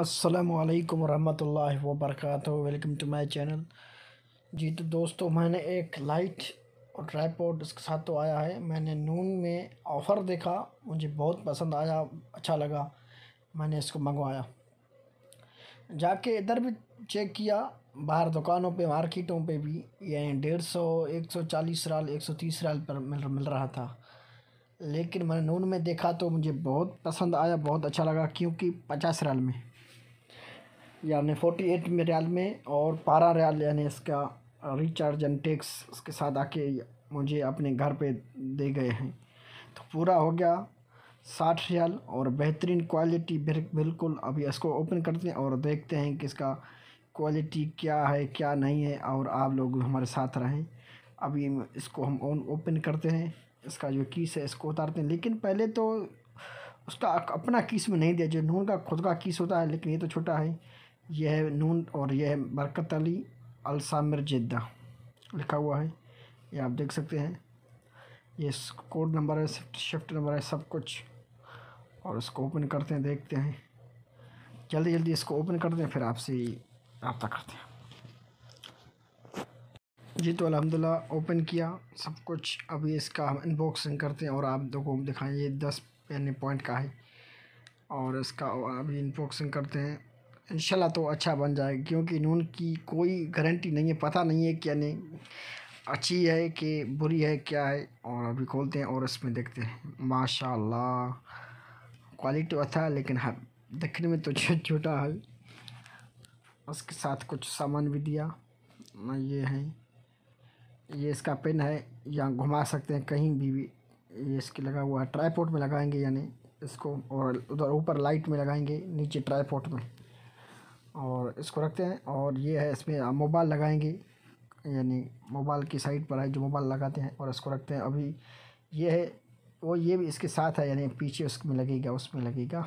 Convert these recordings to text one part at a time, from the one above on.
अस्सलाम वालेकुम रहमतुल्लाहि व वेलकम टू माय चैनल जी तो दोस्तों मैंने एक लाइट और ट्राईपोर्ट इसके साथ तो आया है मैंने नून में ऑफ़र देखा मुझे बहुत पसंद आया अच्छा लगा मैंने इसको मंगवाया जाके इधर भी चेक किया बाहर दुकानों पे मार्केटों पे भी यानी डेढ़ सौ एक सौ चालीस राल एक सौ तीस राल पर मिल मिल रहा था लेकिन मैंने नून में देखा तो मुझे बहुत पसंद आया बहुत अच्छा लगा क्योंकि पचास राल में यानी फोर्टी एट में रियाल में और बारह रियाल यानी इसका रिचार्ज एंड टैक्स उसके साथ आके मुझे अपने घर पे दे गए हैं तो पूरा हो गया साठ रियाल और बेहतरीन क्वालिटी बिल्कुल अभी इसको ओपन करते हैं और देखते हैं कि इसका क्वालिटी क्या है क्या नहीं है और आप लोग हमारे साथ रहें अभी इसको हम ऑन ओपन करते हैं इसका जो कीस है इसको उतारते हैं लेकिन पहले तो उसका अपना कीस में नहीं दिया जो नून का खुद का कीस होता है लेकिन ये तो छोटा है यह है नून और यह है बरकत अली अलसामिर जिद्दा लिखा हुआ है ये आप देख सकते हैं ये कोड नंबर है शिफ्ट नंबर है सब कुछ और इसको ओपन करते हैं देखते हैं जल्दी जल्दी इसको ओपन करते हैं फिर आपसे रबता करते हैं जी तो अलहमदिल्ला ओपन किया सब कुछ अभी इसका हम इनबॉक्सिंग करते हैं और आप लोगों को दिखाएँ ये दस पेन पॉइंट का है और इसका अभी इनबॉक्सिंग करते हैं इंशाल्लाह तो अच्छा बन जाएगा क्योंकि नून की कोई गारंटी नहीं है पता नहीं है क्या नहीं अच्छी है कि बुरी है क्या है और अभी खोलते हैं और इसमें देखते हैं माशाल्लाह क्वालिटी तो अच्छा लेकिन हाँ देखने में तो छोटा है उसके साथ कुछ सामान भी दिया ये है ये इसका पेन है यहाँ घुमा सकते हैं कहीं भी, भी ये इसके लगा हुआ है ट्राईपोर्ट में लगाएंगे यानी इसको और उधर ऊपर लाइट में लगाएंगे नीचे ट्राईपोर्ट में और इसको रखते हैं और ये है इसमें आप मोबाइल लगाएंगे यानी मोबाइल की साइड पर है जो मोबाइल लगाते हैं और इसको रखते हैं अभी ये है वो ये भी इसके साथ है यानी पीछे उसमें लगेगा उसमें लगेगा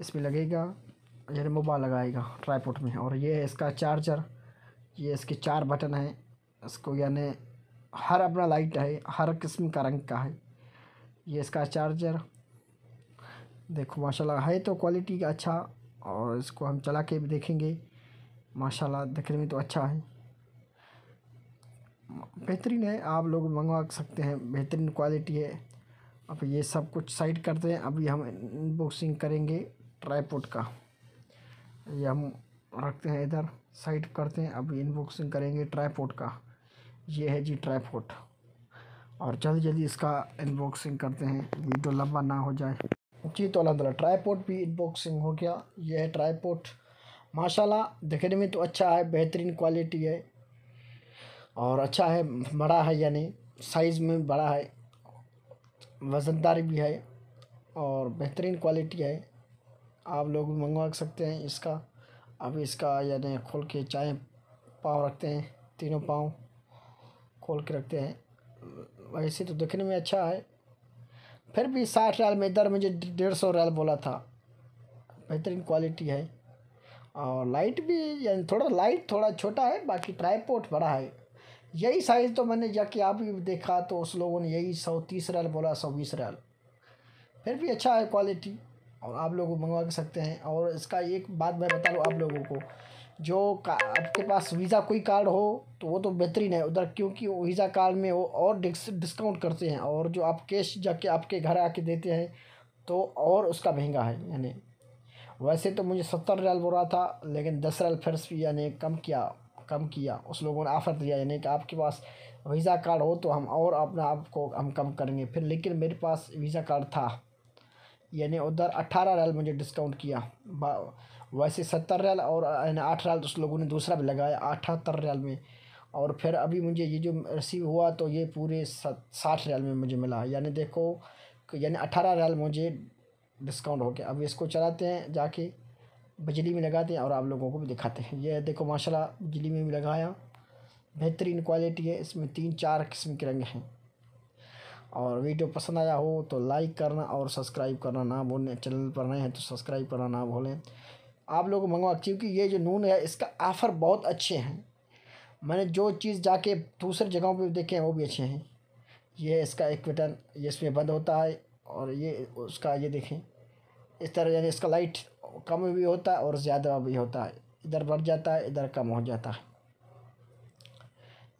इसमें लगेगा यानी मोबाइल लगाएगा ट्राईपोर्ट में और ये है इसका चार्जर ये इसके चार बटन हैं इसको यानी हर अपना लाइट है हर किस्म का रंग का है ये इसका चार्जर देखो माशाल्लाह है तो क्वालिटी का अच्छा और इसको हम चला के भी देखेंगे माशाल्लाह देखने में तो अच्छा है बेहतरीन है आप लोग मंगवा सकते हैं बेहतरीन क्वालिटी है अब ये सब कुछ साइड करते हैं अभी हम अनबॉक्सिंग करेंगे ट्राईपोर्ट का ये हम रखते हैं इधर साइड करते हैं अभी इनबॉक्सिंग करेंगे ट्राईपोर्ट का ये है जी ट्राईपोर्ट और जल्दी जल्दी इसका इनबॉक्सिंग करते हैं वीडियो लंबा ना हो जाए जी तो अलहमदिल्ला ट्राईपोर्ट भी इनबॉक्सिंग हो गया यह है ट्राईपोर्ट माशाल्लाह दिखने में तो अच्छा है बेहतरीन क्वालिटी है और अच्छा है बड़ा है यानी साइज़ में बड़ा है वज़नदार भी है और बेहतरीन क्वालिटी है आप लोग भी मंगवा सकते हैं इसका अब इसका यानी खोल के चाय पाँव रखते हैं तीनों पाँव खोल के रखते हैं वैसे तो दिखने में अच्छा है फिर भी साठ रियाल में इधर मुझे डेढ़ सौ रियाल बोला था बेहतरीन क्वालिटी है और लाइट भी थोड़ा लाइट थोड़ा छोटा है बाकी ट्राईपोर्ट बड़ा है यही साइज़ तो मैंने जाके आप भी देखा तो उस लोगों ने यही सौ तीस रैल बोला सौ बीस रैल फिर भी अच्छा है क्वालिटी और आप लोग मंगवा सकते हैं और इसका एक बात मैं बता लूँ आप लोगों को जो आपके पास वीज़ा कोई कार्ड हो तो वो तो बेहतरीन है उधर क्योंकि वीज़ा कार्ड में वो और डिस्काउंट करते हैं और जो आप कैश जाके आपके घर आके देते हैं तो और उसका महंगा है यानी वैसे तो मुझे सत्तर रियाल बोल रहा था लेकिन दस रियाल फिर भी यानी कम किया कम किया उस लोगों ने ऑफ़र दिया यानी कि आपके पास वीज़ा कार्ड हो तो हम और अपना आपको हम कम करेंगे फिर लेकिन मेरे पास वीज़ा कार्ड था यानी उधर अट्ठारह रैल मुझे डिस्काउंट किया वैसे सत्तर रैल और आठ रैल उस लोगों ने दूसरा भी लगाया अठहत्तर रैल में और फिर अभी मुझे ये जो रिसीव हुआ तो ये पूरे साठ रैल में मुझे मिला यानी देखो यानी अट्ठारह रैल मुझे डिस्काउंट हो गया अब इसको चलाते हैं जाके बिजली में लगाते हैं और आप लोगों को भी दिखाते हैं ये देखो माशाल्लाह बिजली में भी लगाया बेहतरीन क्वालिटी है इसमें तीन चार किस्म के रंग हैं और वीडियो पसंद आया हो तो लाइक करना और सब्सक्राइब करना ना भूलें चैनल पर नए हैं तो सब्सक्राइब करना ना भूलें आप लोग मंगवा क्योंकि ये जो नून है इसका आफ़र बहुत अच्छे हैं मैंने जो चीज़ जाके दूसरे जगहों पर देखे हैं वो भी अच्छे हैं ये इसका एक बटन ये इसमें बंद होता है और ये उसका ये देखें इस तरह यानी इसका लाइट कम भी होता है और ज़्यादा भी होता है इधर बढ़ जाता है इधर कम हो जाता है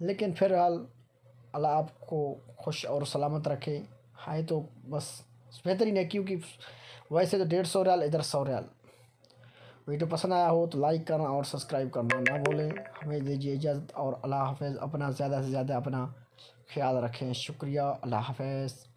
लेकिन फिलहाल अल्लाह आपको खुश और सलामत रखे हाय तो बस बेहतरीन है क्योंकि वैसे तो डेढ़ सौ रियाल इधर सौ रियाल वीडियो पसंद आया हो तो लाइक करना और सब्सक्राइब करना ना भूलें हमें दीजिए इजाज़त और अल्लाह हाफ अपना ज़्यादा से ज़्यादा अपना ख्याल रखें शुक्रिया अल्लाह हाफ